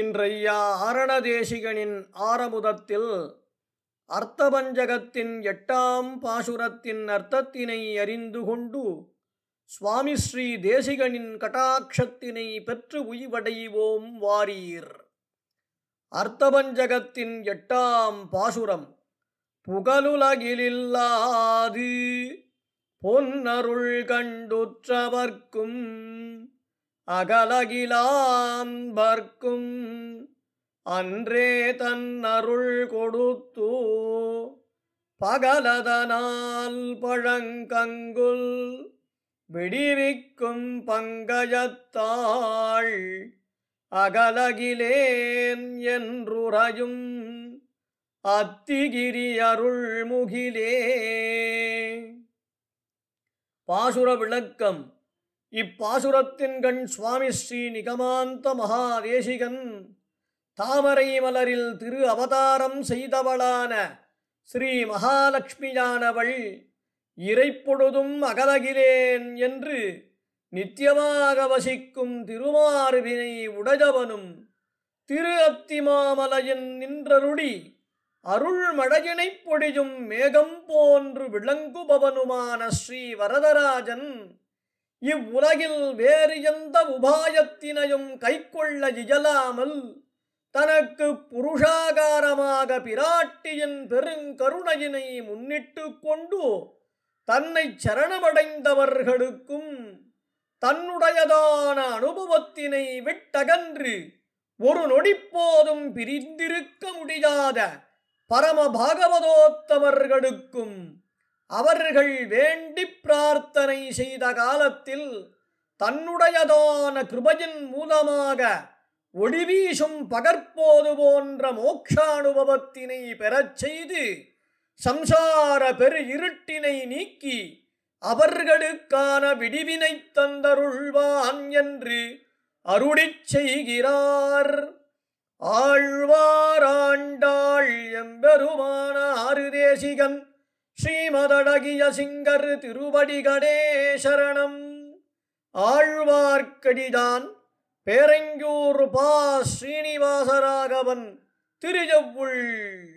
இன்றையா அரணதேசிகனின் ஆரமுதத்தில் அர்த்தபஞ்சகத்தின் எட்டாம் பாசுரத்தின் அர்த்தத்தினை அறிந்து கொண்டு சுவாமி ஸ்ரீ தேசிகனின் கட்டாட்சத்தினை பெற்று உய்வடைவோம் வாரீர் அர்த்தபஞ்சகத்தின் எட்டாம் பாசுரம் புகழுலகிலில்லாது பொன்னருள் கண்டுற்றவர்க்கும் அகலகிலான்பர்க்கும் அன்றே தன் அருள் கொடுத்து பகலதனால் பழங்கங்குல் விடிவிக்கும் பங்கஜத்தாள் அகலகிலேன் என்றுரையும் அத்திகிரி அருள்முகிலே பாசுர விளக்கம் இப்பாசுரத்தின்கண் சுவாமி ஸ்ரீ நிகமாந்த மகாதேசிகன் தாமரை மலரில் திரு அவதாரம் செய்தவளான ஸ்ரீ மகாலட்சுமியானவள் இறைப்பொழுதும் அகலகிலேன் என்று நித்தியமாக வசிக்கும் திருமார்பினை உடையவனும் திரு அத்திமாமலையின் நின்றருடி அருள் பொடிஜும் பொடியும் மேகம் போன்று விளங்குபவனுமான ஸ்ரீ வரதராஜன் இவ்வுலகில் வேறு எந்த உபாயத்தினையும் கைக்கொள்ள இயலாமல் தனக்கு புருஷாகாரமாக பிராட்டியின் பெருங்கருணையினை முன்னிட்டு கொண்டு தன்னை சரணமடைந்தவர்களுக்கும் தன்னுடையதான அனுபவத்தினை விட்டகன்று ஒரு நொடிப்போதும் பிரிந்திருக்க முடியாத பரம பாகவதோத்தவர்களுக்கும் அவர்கள் வேண்டி பிரார்த்தனை செய்த காலத்தில் தன்னுடையதான கிருபையின் மூலமாக ஒளி வீசும் பகற்போது போன்ற மோக்ஷானுபவத்தினை பெறச் செய்து சம்சார பெரு இருட்டினை நீக்கி அவர்களுக்கான விடிவினை தந்தருள்வான் என்று அருளிச் செய்கிறார் ஆழ்வாராண்டாள் எம்பெருமான ஆறு தேசிகன் ஸ்ரீமதழகிய சிங்கர் திருபடி கணேசரணம் ஆழ்வார்க்கடிதான் பேரங்கூர் பா ஸ்ரீனிவாசராகவன் திருஜவுள்